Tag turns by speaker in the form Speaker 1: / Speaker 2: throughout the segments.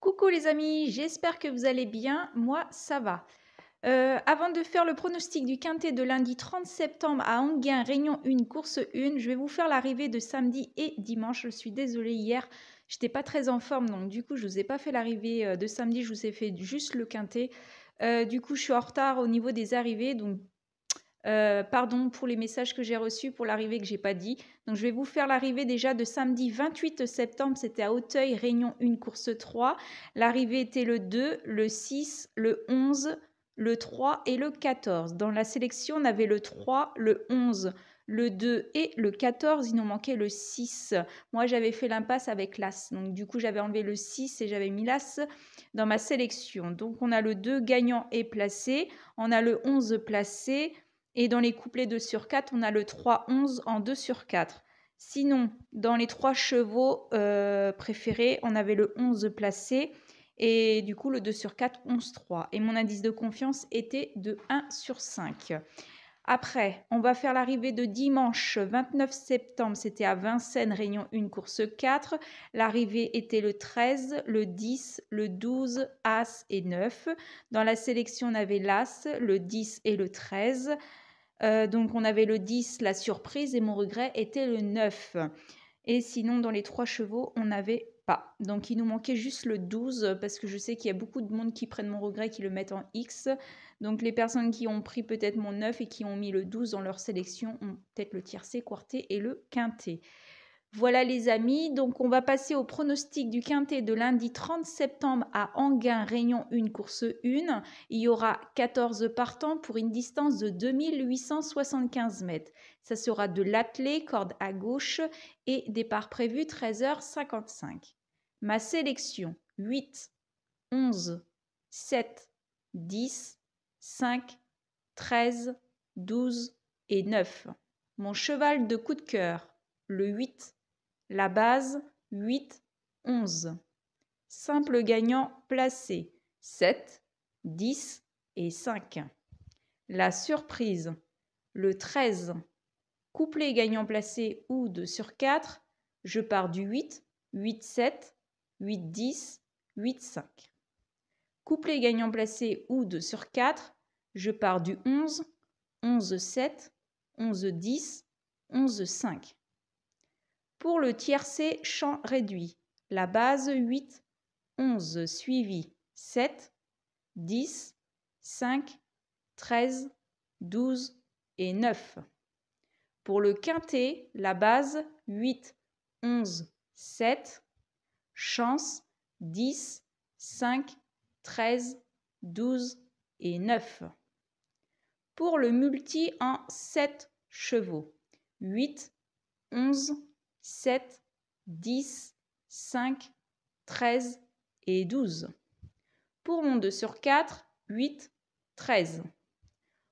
Speaker 1: Coucou les amis, j'espère que vous allez bien. Moi, ça va. Euh, avant de faire le pronostic du quintet de lundi 30 septembre à Anguin, Réunion 1, course 1, je vais vous faire l'arrivée de samedi et dimanche. Je suis désolée, hier, j'étais pas très en forme, donc du coup, je vous ai pas fait l'arrivée euh, de samedi, je vous ai fait juste le quintet. Euh, du coup, je suis en retard au niveau des arrivées, donc euh, pardon pour les messages que j'ai reçus pour l'arrivée que j'ai pas dit. Donc je vais vous faire l'arrivée déjà de samedi 28 septembre, c'était à Auteuil, Réunion 1, course 3. L'arrivée était le 2, le 6, le 11, le 3 et le 14. Dans la sélection, on avait le 3, le 11, le 2 et le 14, il nous manquait le 6. Moi, j'avais fait l'impasse avec l'As. Donc, du coup, j'avais enlevé le 6 et j'avais mis l'As dans ma sélection. Donc, on a le 2 gagnant et placé. On a le 11 placé. Et dans les couplets 2 sur 4, on a le 3-11 en 2 sur 4. Sinon, dans les trois chevaux euh, préférés, on avait le 11 placé et du coup le 2 sur 4, 11-3. Et mon indice de confiance était de 1 sur 5. Après, on va faire l'arrivée de dimanche 29 septembre, c'était à Vincennes, Réunion 1, course 4. L'arrivée était le 13, le 10, le 12, As et 9. Dans la sélection, on avait l'As, le 10 et le 13. Euh, donc on avait le 10, la surprise, et mon regret était le 9. Et sinon, dans les trois chevaux, on n'avait pas. Donc il nous manquait juste le 12, parce que je sais qu'il y a beaucoup de monde qui prennent mon regret, qui le mettent en X. Donc les personnes qui ont pris peut-être mon 9 et qui ont mis le 12 dans leur sélection ont peut-être le tiercé, quarté et le quinté. Voilà les amis, donc on va passer au pronostic du quintet de lundi 30 septembre à Anguin, Réunion 1, course 1. Il y aura 14 partants pour une distance de 2875 mètres. Ça sera de l'attelé, corde à gauche et départ prévu 13h55. Ma sélection 8, 11, 7, 10, 5, 13, 12 et 9. Mon cheval de coup de cœur, le 8 la base 8, 11. Simple gagnant placé 7, 10 et 5. La surprise le 13. Couplet gagnant placé ou 2 sur 4, je pars du 8, 8, 7, 8, 10, 8, 5. Couplet gagnant placé ou 2 sur 4, je pars du 11, 11, 7, 11, 10, 11, 5. Pour le tiercé champ réduit, la base 8, 11 suivi 7, 10, 5, 13, 12 et 9. Pour le quintet, la base 8, 11, 7, chance 10, 5, 13, 12 et 9. Pour le multi en 7 chevaux, 8, 11, 7, 10, 5, 13 et 12. Pour mon 2 sur 4, 8, 13.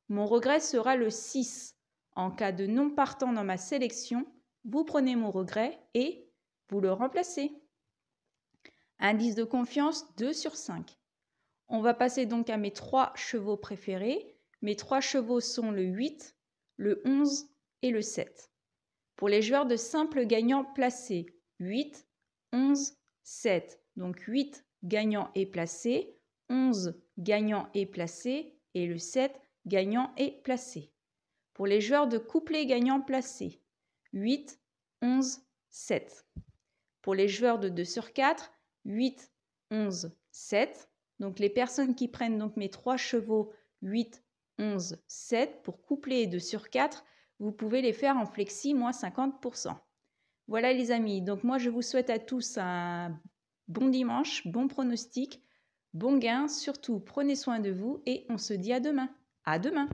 Speaker 1: Mon regret sera le 6. En cas de non partant dans ma sélection, vous prenez mon regret et vous le remplacez. Indice de confiance 2 sur 5. On va passer donc à mes 3 chevaux préférés. Mes 3 chevaux sont le 8, le 11 et le 7. Pour les joueurs de simple gagnant placés, 8, 11, 7. Donc 8 gagnants et placé, 11 gagnants et placé et le 7 gagnant et placé. Pour les joueurs de couplet gagnant placés, 8, 11, 7. Pour les joueurs de 2 sur 4, 8, 11, 7. Donc les personnes qui prennent donc mes trois chevaux 8, 11, 7 pour coupler et 2 sur 4, vous pouvez les faire en flexi moins 50%. Voilà les amis, donc moi je vous souhaite à tous un bon dimanche, bon pronostic, bon gain, surtout prenez soin de vous et on se dit à demain. À demain